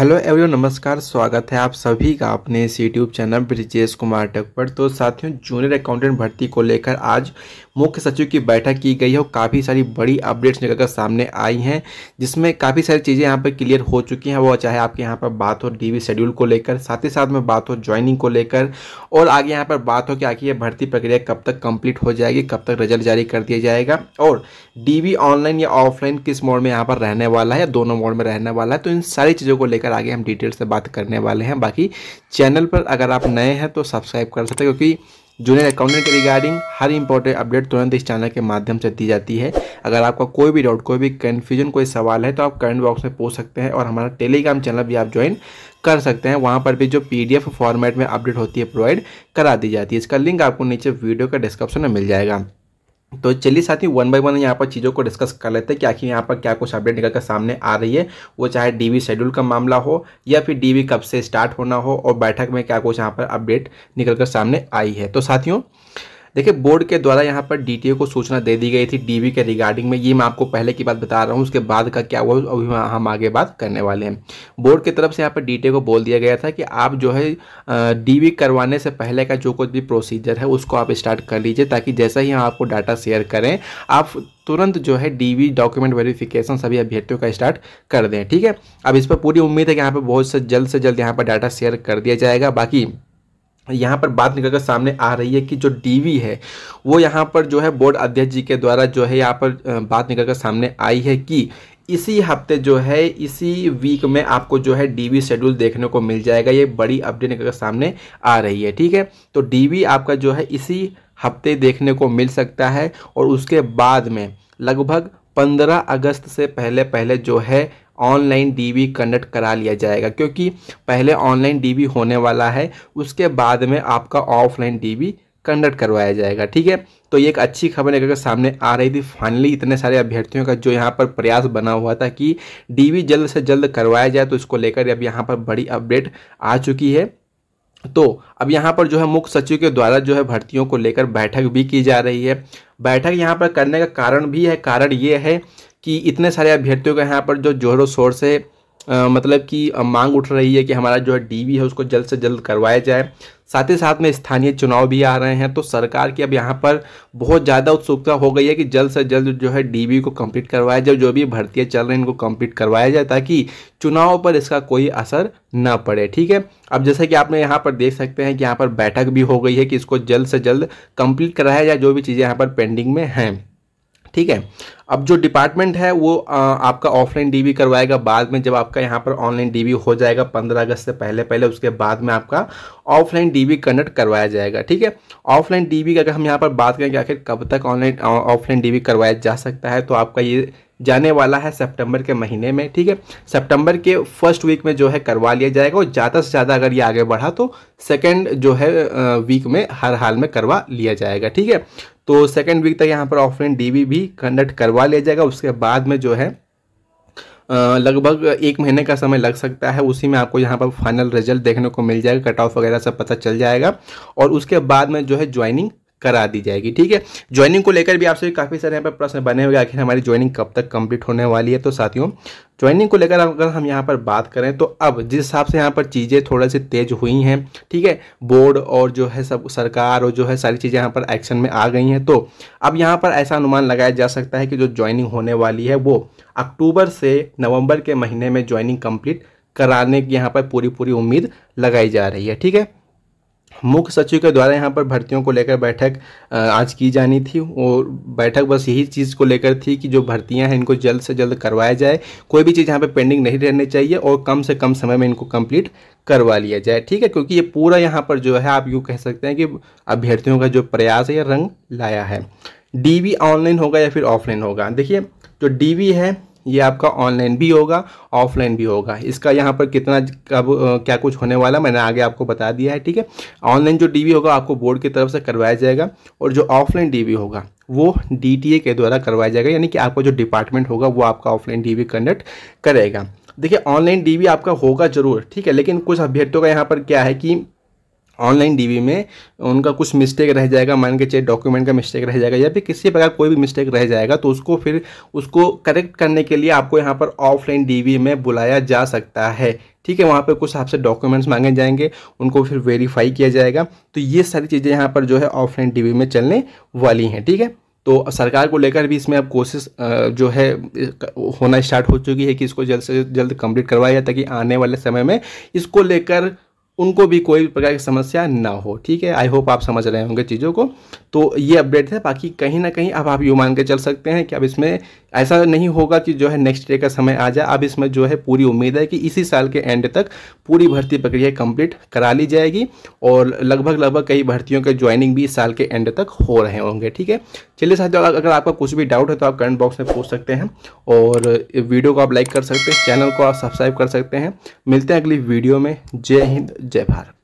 Hello everyone नमस्कार स्वागत है आप सभी का अपने इस यूट्यूब चैनल ब्रिजेश कुमार टक पर तो साथियों जूनियर अकाउंटेंट भर्ती को लेकर आज मुख्य सचिव की बैठक की गई है और काफ़ी सारी बड़ी अपडेट्स निकलकर सामने आई हैं जिसमें काफ़ी सारी चीज़ें यहाँ पर क्लियर हो चुकी हैं वो चाहे आपके यहाँ पर बात हो डी शेड्यूल को लेकर साथ ही साथ में बात हो ज्वाइनिंग को लेकर और आगे यहाँ पर बात हो कि आखिर ये भर्ती प्रक्रिया कब तक कम्प्लीट हो जाएगी कब तक रिजल्ट जारी कर दिया जाएगा और डी ऑनलाइन या ऑफलाइन किस मोड में यहाँ पर रहने वाला है या दोनों मोड में रहने वाला है तो इन सारी चीज़ों को लेकर लेकर आगे हम डिटेल से बात करने वाले हैं बाकी चैनल पर अगर आप नए हैं तो सब्सक्राइब कर सकते हैं क्योंकि जूनियर अकाउंटेंट के रिगार्डिंग हर इंपॉर्टेंट अपडेट तुरंत इस चैनल के माध्यम से दी जाती है अगर आपका कोई भी डाउट कोई भी कन्फ्यूजन कोई सवाल है तो आप कमेंट बॉक्स में पूछ सकते हैं और हमारा टेलीग्राम चैनल भी आप ज्वाइन कर सकते हैं वहाँ पर भी जो पीडीएफ फॉर्मेट में अपडेट होती है प्रोवाइड करा दी जाती है इसका लिंक आपको नीचे वीडियो का डिस्क्रिप्शन में मिल जाएगा तो चलिए साथ ही वन बाय वन यहाँ पर चीज़ों को डिस्कस कर लेते हैं कि आखिर यहाँ पर क्या कुछ अपडेट निकल कर सामने आ रही है वो चाहे डीवी शेड्यूल का मामला हो या फिर डीवी कब से स्टार्ट होना हो और बैठक में क्या कुछ यहाँ पर अपडेट निकल कर सामने आई है तो साथियों देखिए बोर्ड के द्वारा यहाँ पर डी को सूचना दे दी गई थी डी के रिगार्डिंग में ये मैं आपको पहले की बात बता रहा हूँ उसके बाद का क्या हुआ अभी हम आगे बात करने वाले हैं बोर्ड की तरफ से यहाँ पर डी को बोल दिया गया था कि आप जो है डी करवाने से पहले का जो कुछ भी प्रोसीजर है उसको आप स्टार्ट कर लीजिए ताकि जैसा ही हम आपको डाटा शेयर करें आप तुरंत जो है डीवी डॉक्यूमेंट वेरिफिकेशन सभी अभ्यर्थियों का स्टार्ट कर दें ठीक है अब इस पर पूरी उम्मीद है कि यहाँ पर बहुत से जल्द से जल्द यहाँ पर डाटा शेयर कर दिया जाएगा बाकी यहाँ पर बात निकल कर सामने आ रही है कि जो डीवी है वो यहाँ पर जो है बोर्ड अध्यक्ष जी के द्वारा जो है यहाँ पर बात निकल कर सामने आई है कि इसी हफ्ते जो है इसी वीक में आपको जो है डीवी शेड्यूल देखने को मिल जाएगा ये बड़ी अपडेट निकलकर सामने आ रही है ठीक है तो डी आपका जो है इसी हफ्ते देखने को मिल सकता है और उसके बाद में लगभग पंद्रह अगस्त से पहले पहले जो है ऑनलाइन डीबी कनेक्ट करा लिया जाएगा क्योंकि पहले ऑनलाइन डीबी होने वाला है उसके बाद में आपका ऑफलाइन डीबी कंडक्ट करवाया जाएगा ठीक है तो ये एक अच्छी खबर अगर सामने आ रही थी फाइनली इतने सारे अभ्यर्थियों का जो यहाँ पर प्रयास बना हुआ था कि डीवी जल्द से जल्द करवाया जाए तो इसको लेकर अब यहाँ पर बड़ी अपडेट आ चुकी है तो अब यहाँ पर जो है मुख्य सचिव के द्वारा जो है भर्तियों को लेकर बैठक भी की जा रही है बैठक यहाँ पर करने का कारण भी है कारण ये है कि इतने सारे अभ्यर्थियों का यहाँ पर जो जोरों शोर से आ, मतलब कि मांग उठ रही है कि हमारा जो डीवी है उसको जल्द से जल्द करवाया जाए साथ ही साथ में स्थानीय चुनाव भी आ रहे हैं तो सरकार की अब यहाँ पर बहुत ज़्यादा उत्सुकता हो गई है कि जल्द से जल्द जो है डीवी को कंप्लीट करवाया जाए जो भी भर्तियाँ चल रही हैं इनको कंप्लीट करवाया जाए ताकि चुनाव पर इसका कोई असर न पड़े ठीक है अब जैसे कि आपने यहाँ पर देख सकते हैं कि यहाँ पर बैठक भी हो गई है कि इसको जल्द से जल्द कम्प्लीट कराया जाए जो भी चीज़ें यहाँ पर पेंडिंग में हैं ठीक है अब जो डिपार्टमेंट है वो आ, आपका ऑफलाइन डीबी करवाएगा बाद में जब आपका यहाँ पर ऑनलाइन डीबी हो जाएगा पंद्रह अगस्त से पहले पहले उसके बाद में आपका ऑफलाइन डीबी कनेक्ट करवाया जाएगा ठीक है ऑफलाइन डीबी की अगर हम यहाँ पर बात करें कि आखिर कब तक ऑनलाइन ऑफलाइन डीबी करवाया जा सकता है तो आपका ये जाने वाला है सितंबर के महीने में ठीक है सितंबर के फर्स्ट वीक में जो है करवा लिया जाएगा और ज़्यादा से ज़्यादा अगर ये आगे बढ़ा तो सेकेंड जो है वीक में हर हाल में करवा लिया जाएगा ठीक है तो सेकेंड वीक तक यहाँ पर ऑफलाइन डीवी भी कंडक्ट करवा लिया जाएगा उसके बाद में जो है लगभग एक महीने का समय लग सकता है उसी में आपको यहाँ पर फाइनल रिजल्ट देखने को मिल जाएगा कट ऑफ वगैरह सब पता चल जाएगा और उसके बाद में जो है ज्वाइनिंग करा दी जाएगी ठीक है ज्वाइनिंग को लेकर भी आपसे काफ़ी सारे यहाँ पर प्रश्न बने हुए आखिर हमारी ज्वाइनिंग कब तक कंप्लीट होने वाली है तो साथियों ज्वाइनिंग को लेकर अगर हम यहाँ पर बात करें तो अब जिस हिसाब से यहाँ पर चीज़ें थोड़ा सी तेज हुई हैं ठीक है बोर्ड और जो है सब सरकार और जो है सारी चीज़ें यहाँ पर एक्शन में आ गई हैं तो अब यहाँ पर ऐसा अनुमान लगाया जा सकता है कि जो ज्वाइनिंग होने वाली है वो अक्टूबर से नवंबर के महीने में ज्वाइनिंग कंप्लीट कराने की यहाँ पर पूरी पूरी उम्मीद लगाई जा रही है ठीक है मुख्य सचिव के द्वारा यहाँ पर भर्तियों को लेकर बैठक आज की जानी थी और बैठक बस यही चीज़ को लेकर थी कि जो भर्तियाँ हैं इनको जल्द से जल्द करवाया जाए कोई भी चीज़ यहाँ पे पेंडिंग नहीं रहनी चाहिए और कम से कम समय में इनको कंप्लीट करवा लिया जाए ठीक है क्योंकि ये पूरा यहाँ पर जो है आप यूँ कह सकते हैं कि अभ्यर्थियों का जो प्रयास है ये रंग लाया है डी ऑनलाइन होगा या फिर ऑफलाइन होगा देखिए जो डी है ये आपका ऑनलाइन भी होगा ऑफलाइन भी होगा इसका यहाँ पर कितना कब क्या कुछ होने वाला मैंने आगे आपको बता दिया है ठीक है ऑनलाइन जो डीवी होगा आपको बोर्ड की तरफ से करवाया जाएगा और जो ऑफलाइन डीवी होगा वो डीटीए के द्वारा करवाया जाएगा यानी कि आपका जो डिपार्टमेंट होगा वो आपका ऑफलाइन डी कंडक्ट करेगा देखिए ऑनलाइन डी आपका होगा जरूर ठीक है लेकिन कुछ अभ्यर्थियों का यहाँ पर क्या है कि ऑनलाइन डीबी में उनका कुछ मिस्टेक रह जाएगा मान के चाहे डॉक्यूमेंट का मिस्टेक रह जाएगा या फिर किसी प्रकार कोई भी मिस्टेक रह जाएगा तो उसको फिर उसको करेक्ट करने के लिए आपको यहाँ पर ऑफलाइन डीबी में बुलाया जा सकता है ठीक है वहाँ पर कुछ आपसे डॉक्यूमेंट्स मांगे जाएंगे उनको फिर वेरीफाई किया जाएगा तो ये सारी चीज़ें यहाँ पर जो है ऑफलाइन डी में चलने वाली हैं ठीक है थीके? तो सरकार को लेकर भी इसमें अब कोशिश जो है होना स्टार्ट हो चुकी है कि इसको जल्द से जल्द कंप्लीट करवाया जाए ताकि आने वाले समय में इसको लेकर उनको भी कोई प्रकार की समस्या ना हो ठीक है आई होप आप समझ रहे होंगे चीज़ों को तो ये अपडेट है बाकी कहीं ना कहीं अब आप यूँ मान के चल सकते हैं कि अब इसमें ऐसा नहीं होगा कि जो है नेक्स्ट डे का समय आ जाए अब इसमें जो है पूरी उम्मीद है कि इसी साल के एंड तक पूरी भर्ती प्रक्रिया कंप्लीट करा ली जाएगी और लगभग लगभग कई भर्तियों के ज्वाइनिंग भी इस साल के एंड तक हो रहे होंगे ठीक है चलिए साथियों अगर आपका कुछ भी डाउट है तो आप कमेंट बॉक्स में पूछ सकते हैं और वीडियो को आप लाइक कर सकते हैं चैनल को आप सब्सक्राइब कर सकते हैं मिलते हैं अगली वीडियो में जय हिंद जय भारत